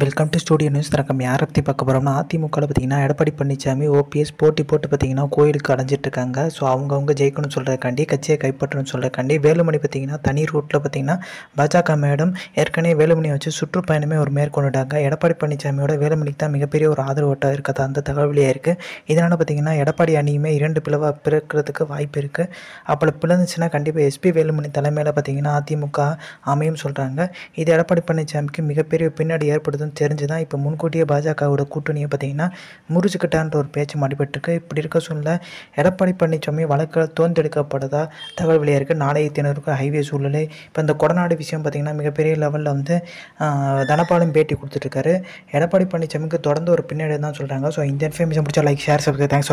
welcome to studio news தரக்கம் யாரை பற்றி பார்க்க போகிறோம்னா அதிமுகவில் பார்த்திங்கன்னா எடப்பாடி பழனிசாமி ஓபிஎஸ் போட்டி போட்டு பார்த்திங்கன்னா கோயிலுக்கு அடைஞ்சிட்ருக்காங்க ஸோ அவங்கவுங்க ஜெயிக்கணும்னு சொல்கிறக்காண்டி கட்சியை கைப்பற்றணும்னு சொல்கிறக்காண்டி வேலுமணி பார்த்திங்கன்னா தனி ரூட்டில் பார்த்திங்கன்னா பாஜக மேடம் ஏற்கனவே வேலுமணியை வச்சு சுற்றுப்பயணமே ஒரு மேற்கொண்டுட்டாங்க எடப்பாடி பழனிசாமியோட வேலுமணிக்கு தான் மிகப்பெரிய ஒரு ஆதரவு ஓட்டம் இருக்கிறது அந்த தகவலியாக இருக்குது இதனால் பார்த்திங்கன்னா எடப்பாடி அணியுமே இரண்டு பிளவாக பிறக்கிறதுக்கு வாய்ப்பு இருக்குது அப்போ பிளந்துச்சுன்னா கண்டிப்பாக எஸ்பி வேலுமணி தலைமையில் பார்த்திங்கன்னா அதிமுக அமையும் சொல்கிறாங்க இது எடப்பாடி பழனிசாமிக்கு மிகப்பெரிய பின்னாடி ஏற்படுது போகுதுன்னு தெரிஞ்சு தான் இப்போ முன்கூட்டியே பாஜகவோட கூட்டணியை பார்த்தீங்கன்னா முறிச்சுக்கிட்டான்ற ஒரு பேச்சு மாடிபட்டிருக்கு இப்படி இருக்க சூழ்நிலை எடப்பாடி பழனிசாமி வழக்கில் தோந்தெடுக்கப்பட்டதாக தகவல் வெளியாயிருக்கு நாளைய தினருக்கு ஹைவே சூழ்நிலை இப்போ இந்த கொடநாடு விஷயம் பார்த்திங்கன்னா மிகப்பெரிய லெவலில் வந்து தனபாலும் பேட்டி கொடுத்துட்ருக்காரு எடப்பாடி பழனிசாமிக்கு தொடர்ந்து ஒரு பின்னாடி தான் சொல்கிறாங்க ஸோ இந்த இன்ஃபர்மேஷன் பிடிச்சா லைக் ஷேர் சப்ஸ்கிரைப் தேங்க்ஸ்